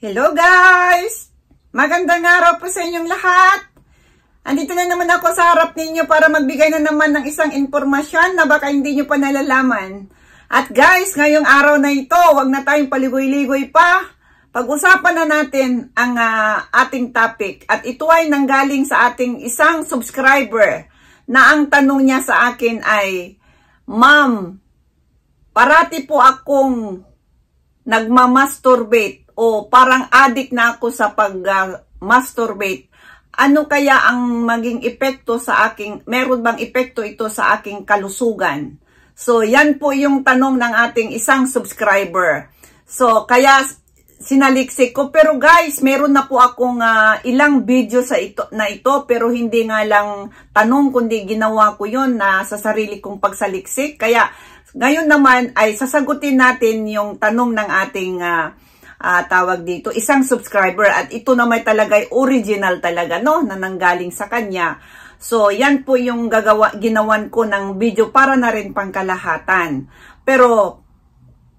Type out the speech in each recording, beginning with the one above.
Hello guys! Magandang araw po sa inyong lahat! Andito na naman ako sa harap ninyo para magbigay na naman ng isang impormasyon na baka hindi nyo pa nalalaman. At guys, ngayong araw na ito, wag na tayong paligoy-ligoy pa. Pag-usapan na natin ang uh, ating topic at ito ay nanggaling sa ating isang subscriber na ang tanong niya sa akin ay, Ma'am, parati po akong nagmamasturbate o parang addict na ako sa pag-masturbate, ano kaya ang maging epekto sa aking, meron bang epekto ito sa aking kalusugan? So, yan po yung tanong ng ating isang subscriber. So, kaya sinaliksik ko. Pero guys, meron na po akong uh, ilang video sa ito, na ito pero hindi nga lang tanong kundi ginawa ko yon na sa sarili kong pagsaliksik. Kaya ngayon naman ay sasagutin natin yung tanong ng ating uh, uh, tawag dito, isang subscriber. At ito na may ay original talaga, no? Na nanggaling sa kanya. So, yan po yung gagawa, ginawan ko ng video para na rin pangkalahatan. Pero,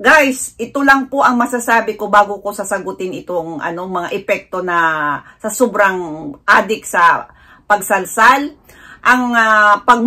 guys, ito lang po ang masasabi ko bago ko sasagutin itong ano, mga epekto na sa sobrang addict sa pagsalsal. Ang uh, ah, pag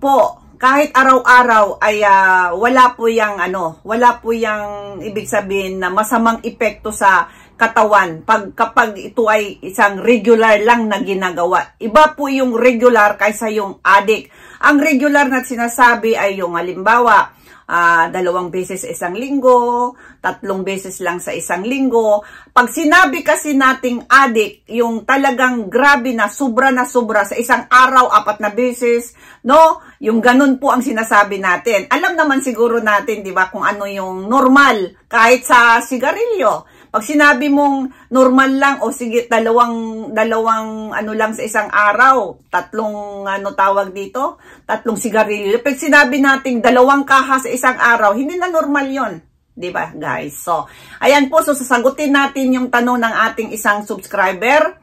po kahit araw-araw ay uh, wala po yang ano, wala po yang ibig sabihin na masamang epekto sa katawan pag kapag ito ay isang regular lang na ginagawa. Iba po yung regular kaysa yung addict. Ang regular na sinasabi ay yung halimbawa uh, dalawang beses isang linggo, tatlong beses lang sa isang linggo. Pag sinabi kasi nating adik, yung talagang grabe na, sobra na sobra sa isang araw, apat na beses, no? Yung ganun po ang sinasabi natin. Alam naman siguro natin, di ba, kung ano yung normal kahit sa sigarilyo. Pag sinabi mong normal lang o sige dalawang dalawang ano lang sa isang araw, tatlong ano tawag dito, tatlong sigarilyo. Pag sinabi nating dalawang kaha sa isang araw, hindi na normal 'yon. 'Di ba, guys? So, ayan po so sasagutin natin yung tanong ng ating isang subscriber.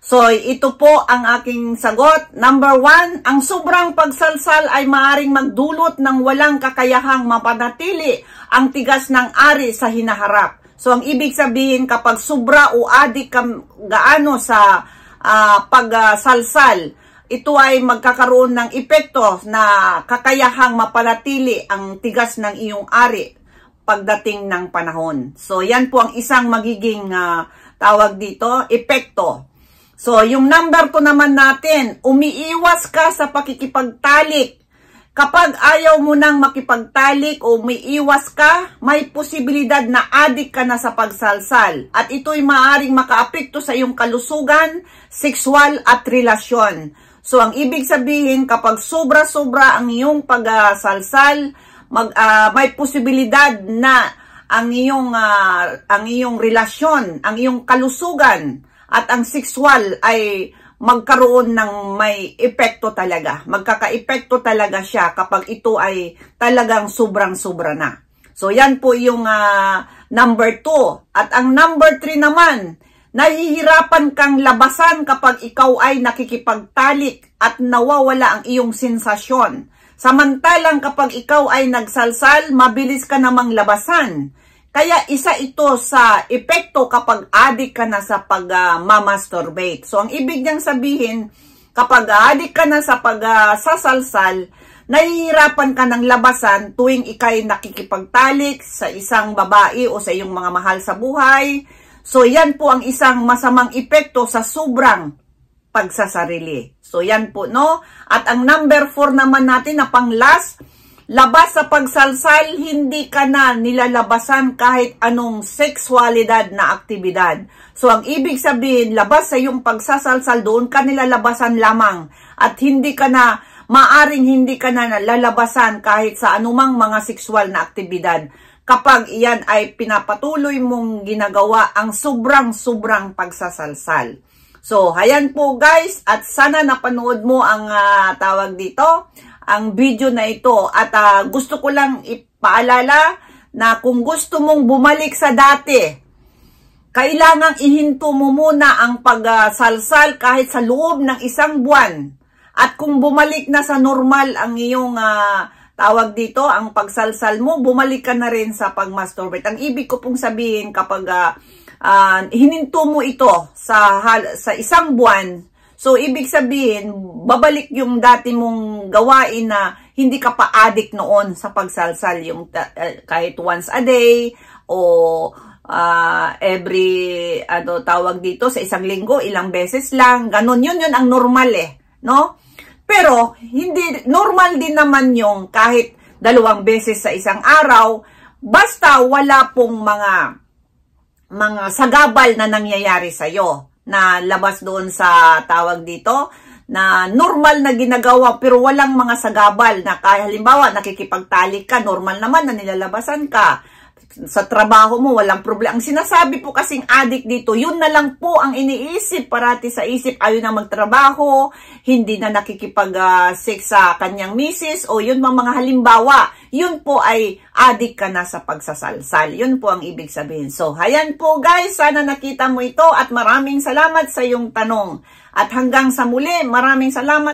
So, ito po ang aking sagot. Number one, ang sobrang pagsalsal ay maaring magdulot ng walang kakayahang mapanatili ang tigas ng ari sa hinaharap. So, ang ibig sabihin, kapag sobra o adik kam, gaano sa uh, pagsalsal, ito ay magkakaroon ng epekto na kakayahang mapanatili ang tigas ng iyong ari pagdating ng panahon. So, yan po ang isang magiging uh, tawag dito, epekto So, yung number ko naman natin, umiiwas ka sa pakikipagtalik. Kapag ayaw mo nang makipagtalik o umiiwas ka, may posibilidad na adik ka na sa pagsalsal. At ito'y maaaring makaapekto sa iyong kalusugan, sexual at relasyon. So, ang ibig sabihin, kapag sobra-sobra ang iyong pagsalsal, mag, uh, may posibilidad na ang iyong, uh, ang iyong relasyon, ang iyong kalusugan, at ang sexual ay magkaroon ng may epekto talaga. Magkakaepekto talaga siya kapag ito ay talagang sobrang-sobra na. So yan po yung uh, number 2. At ang number 3 naman, nahihirapan kang labasan kapag ikaw ay nakikipagtalik at nawawala ang iyong sensasyon. Samantalang kapag ikaw ay nagsalsal, mabilis ka namang labasan. Kaya isa ito sa epekto kapag adik ka na sa pag-mamasturbate. Uh, so, ang ibig niyang sabihin, kapag adik ka na sa pag-sasalsal, uh, nahihirapan ka ng labasan tuwing ikay nakikipagtalik sa isang babae o sa iyong mga mahal sa buhay. So, yan po ang isang masamang epekto sa sobrang pagsasarili. So, yan po, no? At ang number 4 naman natin na pang last, Labas sa pagsalsal, hindi ka na nilalabasan kahit anong sexualidad na aktibidad. So, ang ibig sabihin, labas sa iyong pagsasalsal, doon ka nilalabasan lamang. At hindi ka na, maaring hindi ka na lalabasan kahit sa anumang mga sexual na aktibidad. Kapag iyan ay pinapatuloy mong ginagawa ang sobrang-sobrang pagsasalsal. So, ayan po guys, at sana napanood mo ang uh, tawag dito, ang video na ito. At uh, gusto ko lang ipaalala na kung gusto mong bumalik sa dati, kailangang ihinto mo muna ang pagsalsal kahit sa loob ng isang buwan. At kung bumalik na sa normal ang iyong uh, tawag dito, ang pagsalsal mo, bumalik ka na rin sa pag-masturbate. Ang ibig ko pong sabihin kapag uh, uh, hininto mo ito sa, sa isang buwan, So, ibig sabihin, babalik yung dati mong gawain na hindi ka pa addict noon sa pagsalsal. Yung uh, kahit once a day o uh, every, ano tawag dito, sa isang linggo, ilang beses lang. Ganun, yun yun ang normal eh. No? Pero, hindi, normal din naman yung kahit dalawang beses sa isang araw, basta wala pong mga mga sagabal na nangyayari sa'yo na labas doon sa tawag dito na normal na ginagawa pero walang mga sagabal na halimbawa nakikipagtali ka, normal naman na nilalabasan ka. Sa trabaho mo, walang problema. Ang sinasabi po kasing addict dito, yun na lang po ang iniisip parati sa isip. Ayaw na magtrabaho, hindi na nakikipag-sex ah, sa kanyang misis o yun mga halimbawa yun po ay adik ka na sa pagsasalsal. Yun po ang ibig sabihin. So, ayan po guys, sana nakita mo ito at maraming salamat sa iyong tanong. At hanggang sa muli, maraming salamat.